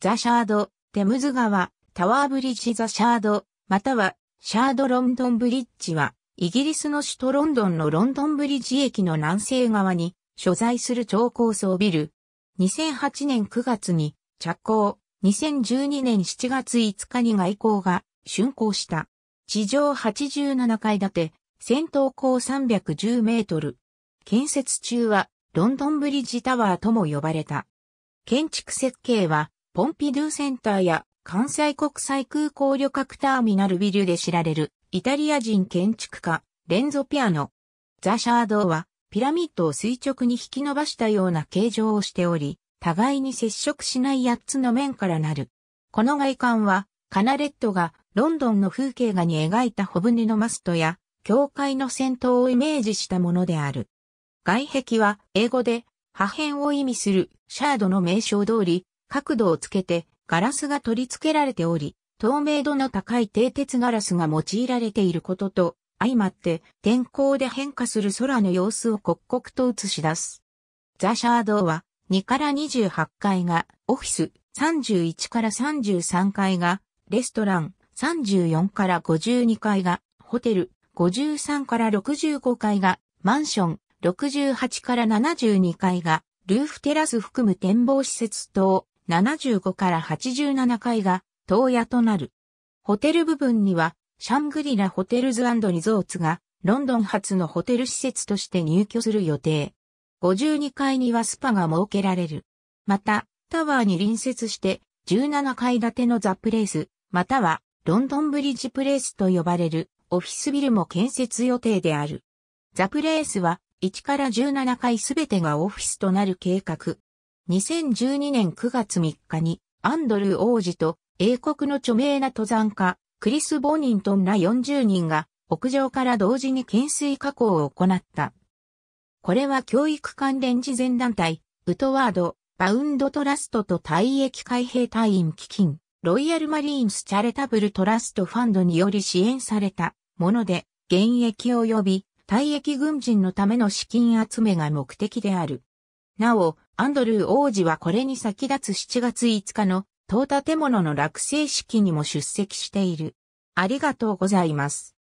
ザ・シャード、テムズ川、タワーブリッジ・ザ・シャード、または、シャード・ロンドン・ブリッジは、イギリスの首都ロンドンのロンドンブリッジ駅の南西側に、所在する超高層ビル。2008年9月に、着工。2012年7月5日に外交が、竣工した。地上87階建て、先頭高310メートル。建設中は、ロンドンブリッジタワーとも呼ばれた。建築設計は、ポンピドゥセンターや関西国際空港旅客ターミナルビルで知られるイタリア人建築家、レンゾピアノ。ザ・シャードはピラミッドを垂直に引き伸ばしたような形状をしており、互いに接触しない8つの面からなる。この外観はカナレットがロンドンの風景画に描いた小舟のマストや教会の戦闘をイメージしたものである。外壁は英語で破片を意味するシャードの名称通り角度をつけてガラスが取り付けられており、透明度の高い低鉄ガラスが用いられていることと、相まって天候で変化する空の様子を刻々と映し出す。ザ・シャードは2から28階がオフィス、31から33階がレストラン、34から52階がホテル、53から65階がマンション、68から72階がルーフテラス含む展望施設等、75から87階が東屋となる。ホテル部分にはシャングリラホテルズリゾーツがロンドン発のホテル施設として入居する予定。52階にはスパが設けられる。また、タワーに隣接して17階建てのザ・プレイス、またはロンドンブリッジプレイスと呼ばれるオフィスビルも建設予定である。ザ・プレイスは1から17階すべてがオフィスとなる計画。2012年9月3日にアンドルー王子と英国の著名な登山家、クリス・ボニントンら40人が屋上から同時に懸垂加工を行った。これは教育関連慈善団体、ウトワード、バウンドトラストと退役海兵隊員基金、ロイヤルマリーンスチャレタブルトラストファンドにより支援されたもので、現役及び退役軍人のための資金集めが目的である。なお、アンドルー王子はこれに先立つ7月5日の当建物の落成式にも出席している。ありがとうございます。